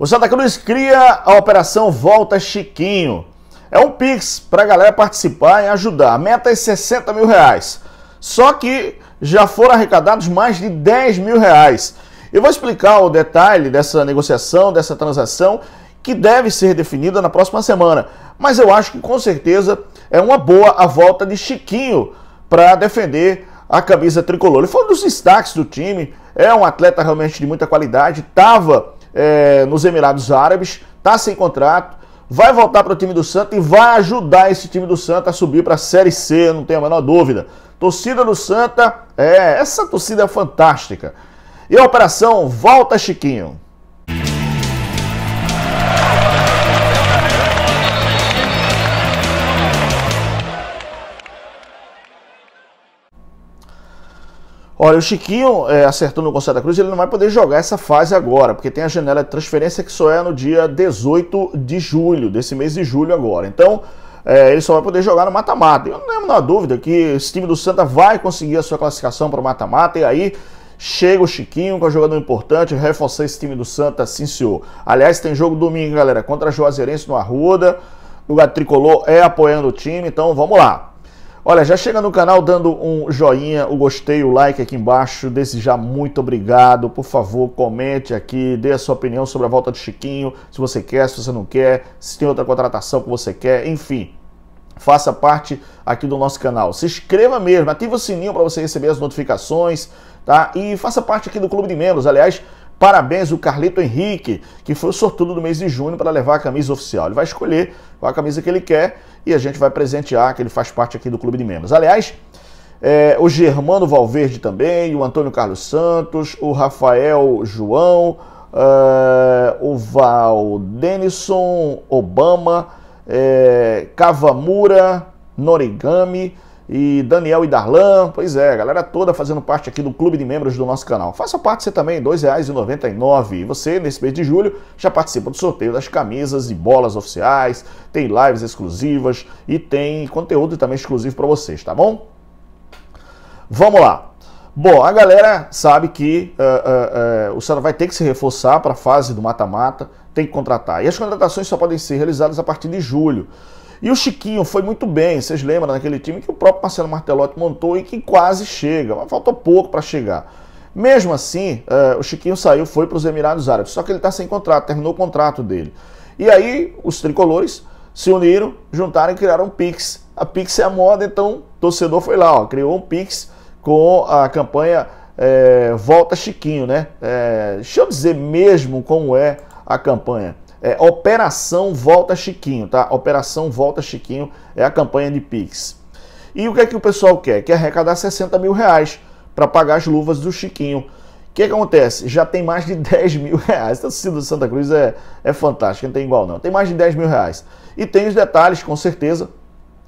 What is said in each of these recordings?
O Santa Cruz cria a operação Volta Chiquinho. É um Pix para a galera participar e ajudar. A meta é 60 mil reais. Só que já foram arrecadados mais de 10 mil reais. Eu vou explicar o detalhe dessa negociação, dessa transação, que deve ser definida na próxima semana. Mas eu acho que com certeza é uma boa a volta de Chiquinho para defender a camisa tricolor. Ele foi um dos destaques do time, é um atleta realmente de muita qualidade, estava é, nos Emirados Árabes, está sem contrato, vai voltar para o time do Santa e vai ajudar esse time do Santa a subir para a Série C, não tenho a menor dúvida. Torcida do Santa, é, essa torcida é fantástica. E a operação Volta Chiquinho. Olha, o Chiquinho é, acertando com o Santa Cruz, ele não vai poder jogar essa fase agora, porque tem a janela de transferência que só é no dia 18 de julho, desse mês de julho agora. Então, é, ele só vai poder jogar no mata-mata. Eu não tenho a dúvida que esse time do Santa vai conseguir a sua classificação para o mata-mata, e aí chega o Chiquinho, que é um jogador importante, reforçar esse time do Santa, sim senhor. Aliás, tem jogo domingo, galera, contra a Juazeirense no Arruda, o Tricolor é apoiando o time, então vamos lá. Olha, já chega no canal dando um joinha, o gostei, o like aqui embaixo. Desse já, muito obrigado. Por favor, comente aqui, dê a sua opinião sobre a volta do Chiquinho. Se você quer, se você não quer, se tem outra contratação que você quer, enfim. Faça parte aqui do nosso canal. Se inscreva mesmo, ative o sininho para você receber as notificações, tá? E faça parte aqui do Clube de Membros. Aliás, Parabéns o Carlito Henrique, que foi o sortudo do mês de junho para levar a camisa oficial. Ele vai escolher qual a camisa que ele quer e a gente vai presentear, que ele faz parte aqui do Clube de Membros. Aliás, é, o Germano Valverde também, o Antônio Carlos Santos, o Rafael João, é, o Val Denison, Obama, é, Kavamura, Norigami e Daniel e Darlan, pois é, galera toda fazendo parte aqui do clube de membros do nosso canal. Faça parte você também, R$ 2,99. E você, nesse mês de julho, já participa do sorteio das camisas e bolas oficiais, tem lives exclusivas e tem conteúdo também exclusivo para vocês, tá bom? Vamos lá. Bom, a galera sabe que uh, uh, uh, o Ceará vai ter que se reforçar para a fase do mata-mata, tem que contratar. E as contratações só podem ser realizadas a partir de julho. E o Chiquinho foi muito bem, vocês lembram daquele time que o próprio Marcelo Martelotti montou e que quase chega, mas faltou pouco para chegar. Mesmo assim, uh, o Chiquinho saiu, foi para os Emirados Árabes, só que ele está sem contrato, terminou o contrato dele. E aí os tricolores se uniram, juntaram e criaram um Pix. A Pix é a moda, então o torcedor foi lá, ó, criou um Pix com a campanha é, Volta Chiquinho, né? É, deixa eu dizer mesmo como é a campanha. É, Operação Volta Chiquinho, tá? Operação Volta Chiquinho é a campanha de Pix. E o que é que o pessoal quer? Quer arrecadar 60 mil reais para pagar as luvas do Chiquinho. O que, é que acontece? Já tem mais de 10 mil reais. Então, o Santa Cruz é, é fantástico, não tem igual não. Tem mais de 10 mil reais. E tem os detalhes, com certeza,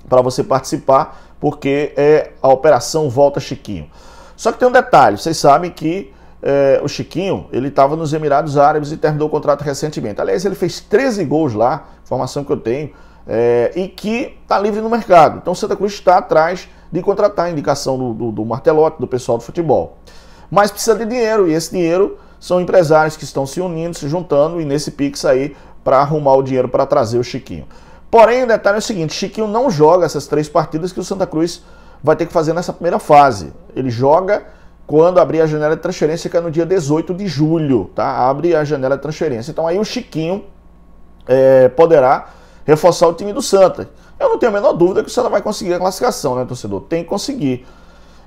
para você participar, porque é a Operação Volta Chiquinho. Só que tem um detalhe, vocês sabem que é, o Chiquinho, ele estava nos Emirados Árabes e terminou o contrato recentemente. Aliás, ele fez 13 gols lá, informação que eu tenho, é, e que está livre no mercado. Então, o Santa Cruz está atrás de contratar a indicação do, do, do Martelote, do pessoal do futebol. Mas precisa de dinheiro, e esse dinheiro são empresários que estão se unindo, se juntando, e nesse Pix aí, para arrumar o dinheiro para trazer o Chiquinho. Porém, o detalhe é o seguinte: Chiquinho não joga essas três partidas que o Santa Cruz vai ter que fazer nessa primeira fase. Ele joga quando abrir a janela de transferência, que é no dia 18 de julho, tá? Abre a janela de transferência. Então aí o Chiquinho é, poderá reforçar o time do Santa. Eu não tenho a menor dúvida que o Santa vai conseguir a classificação, né, torcedor? Tem que conseguir.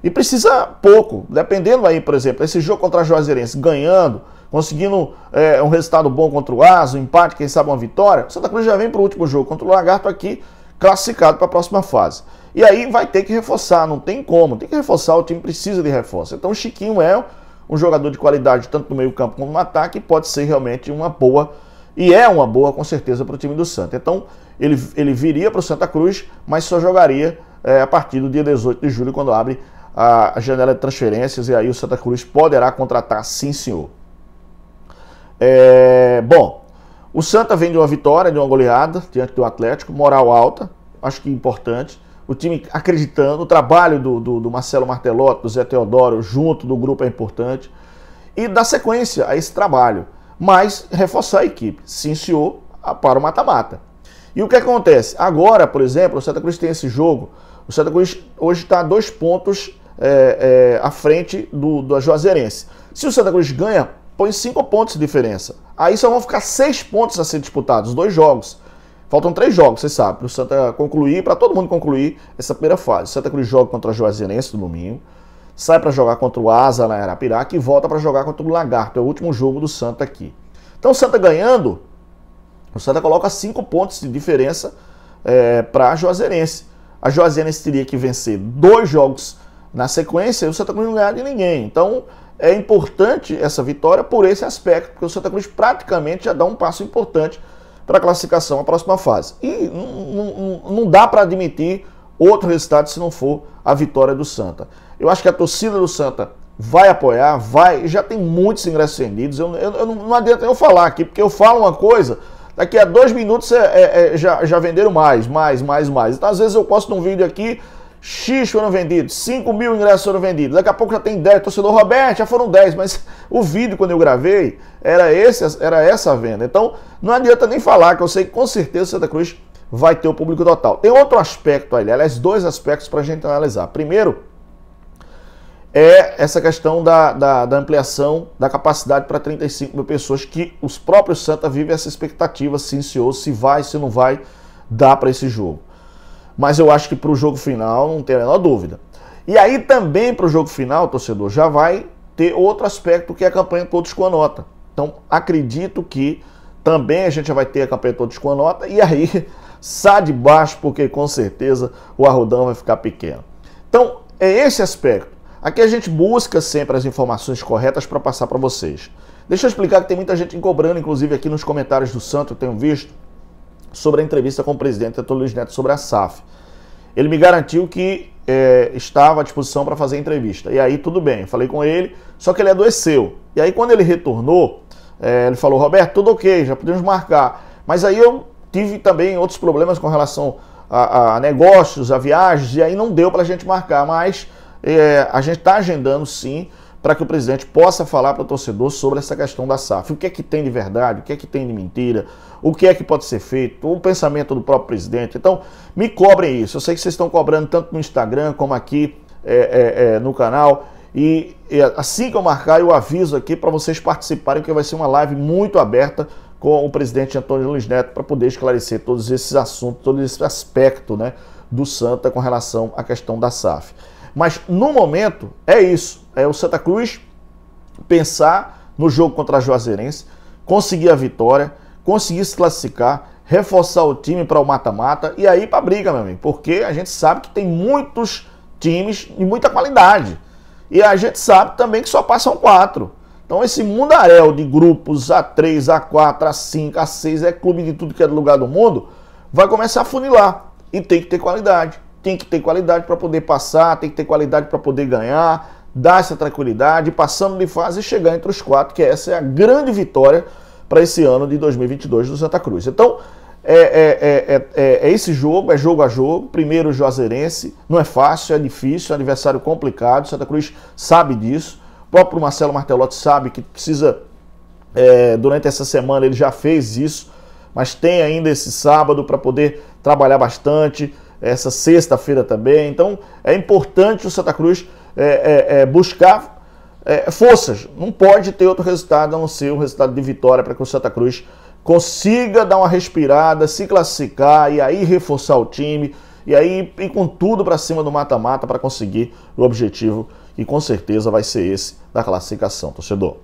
E precisa pouco, dependendo aí, por exemplo, esse jogo contra a Juazeirense ganhando, conseguindo é, um resultado bom contra o Asa, um empate, quem sabe uma vitória, o Santa Cruz já vem para o último jogo contra o Lagarto aqui, classificado para a próxima fase. E aí vai ter que reforçar, não tem como, tem que reforçar, o time precisa de reforço. Então o Chiquinho é um jogador de qualidade tanto no meio-campo como no ataque, pode ser realmente uma boa e é uma boa com certeza para o time do Santa. Então ele, ele viria para o Santa Cruz, mas só jogaria é, a partir do dia 18 de julho, quando abre a janela de transferências, e aí o Santa Cruz poderá contratar, sim, senhor. É, bom, o Santa vem de uma vitória, de uma goleada diante do Atlético, moral alta, acho que importante o time acreditando, o trabalho do, do, do Marcelo Martelotto, do Zé Teodoro, junto do grupo é importante, e dar sequência a esse trabalho, mas reforçar a equipe, se iniciou para o mata-mata. E o que acontece? Agora, por exemplo, o Santa Cruz tem esse jogo, o Santa Cruz hoje está a dois pontos é, é, à frente do, do Juazeirense. Se o Santa Cruz ganha, põe cinco pontos de diferença. Aí só vão ficar seis pontos a ser disputados, dois jogos. Faltam três jogos, vocês sabem, para o Santa concluir, para todo mundo concluir essa primeira fase. O Santa Cruz joga contra a Juazeirense no domingo, sai para jogar contra o Asa na Arapiraca e volta para jogar contra o Lagarto. É o último jogo do Santa aqui. Então o Santa ganhando, o Santa coloca cinco pontos de diferença é, para a Juazeirense. A Juazeirense teria que vencer dois jogos na sequência e o Santa Cruz não ganhar de ninguém. Então é importante essa vitória por esse aspecto, porque o Santa Cruz praticamente já dá um passo importante para a classificação à próxima fase. E não, não, não dá para admitir outro resultado se não for a vitória do Santa. Eu acho que a torcida do Santa vai apoiar, vai. Já tem muitos ingressos vendidos. Eu, eu, eu não adianta eu falar aqui, porque eu falo uma coisa, daqui a dois minutos é, é, é, já, já venderam mais, mais, mais, mais. Então, às vezes eu posto um vídeo aqui X foram vendidos, 5 mil ingressos foram vendidos, daqui a pouco já tem 10, torcedor Roberto, já foram 10, mas o vídeo quando eu gravei era, esse, era essa venda. Então não adianta nem falar, que eu sei que com certeza Santa Cruz vai ter o público total. Tem outro aspecto ali, aliás, dois aspectos para a gente analisar. Primeiro, é essa questão da, da, da ampliação da capacidade para 35 mil pessoas, que os próprios Santa vivem essa expectativa, se iniciou, se vai, se não vai, dá para esse jogo mas eu acho que para o jogo final não tem a menor dúvida. E aí também para o jogo final, torcedor, já vai ter outro aspecto que é a campanha Todos com a Nota. Então acredito que também a gente vai ter a campanha Todos com a Nota e aí sai de baixo porque com certeza o arrudão vai ficar pequeno. Então é esse aspecto. Aqui a gente busca sempre as informações corretas para passar para vocês. Deixa eu explicar que tem muita gente cobrando, inclusive aqui nos comentários do Santo, eu tenho visto sobre a entrevista com o presidente Antônio Luiz Neto sobre a SAF. Ele me garantiu que é, estava à disposição para fazer a entrevista. E aí, tudo bem, falei com ele, só que ele adoeceu. E aí, quando ele retornou, é, ele falou: Roberto, tudo ok, já podemos marcar. Mas aí eu tive também outros problemas com relação a, a negócios, a viagens, e aí não deu para a gente marcar. Mas é, a gente está agendando sim para que o presidente possa falar para o torcedor sobre essa questão da SAF. O que é que tem de verdade, o que é que tem de mentira, o que é que pode ser feito, o pensamento do próprio presidente. Então, me cobrem isso. Eu sei que vocês estão cobrando tanto no Instagram como aqui é, é, é, no canal. E, e assim que eu marcar, eu aviso aqui para vocês participarem, que vai ser uma live muito aberta com o presidente Antônio Luiz Neto para poder esclarecer todos esses assuntos, todo esse aspecto né, do Santa com relação à questão da SAF. Mas no momento é isso. É o Santa Cruz pensar no jogo contra a Juazeirense, conseguir a vitória, conseguir se classificar, reforçar o time para o mata-mata e aí para a briga, meu amigo, porque a gente sabe que tem muitos times de muita qualidade. E a gente sabe também que só passam quatro. Então esse mundaréu de grupos A3, A4, A5, A6, é clube de tudo que é lugar do mundo, vai começar a funilar e tem que ter qualidade tem que ter qualidade para poder passar, tem que ter qualidade para poder ganhar, dar essa tranquilidade, passando de fase e chegar entre os quatro, que essa é a grande vitória para esse ano de 2022 do Santa Cruz. Então, é, é, é, é, esse jogo, é jogo a jogo. Primeiro o Juazeirense, não é fácil, é difícil, é um adversário complicado. Santa Cruz sabe disso. O próprio Marcelo Martelotti sabe que precisa, durante essa semana ele já fez isso, mas tem ainda esse sábado para poder trabalhar bastante, essa sexta-feira também. Então é importante o Santa Cruz é, é, é buscar é, forças. Não pode ter outro resultado a não ser um resultado de vitória para que o Santa Cruz consiga dar uma respirada, se classificar e aí reforçar o time e aí ir com tudo para cima do mata-mata para conseguir o objetivo que com certeza vai ser esse da classificação, torcedor.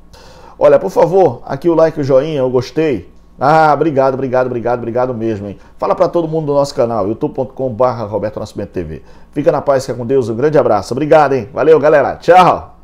Olha, por favor, aqui o like, o joinha, eu gostei. Ah, obrigado, obrigado, obrigado, obrigado mesmo, hein? Fala para todo mundo do nosso canal, youtube.com.br Roberto Nascimento TV. Fica na paz, que é com Deus, um grande abraço. Obrigado, hein? Valeu, galera. Tchau!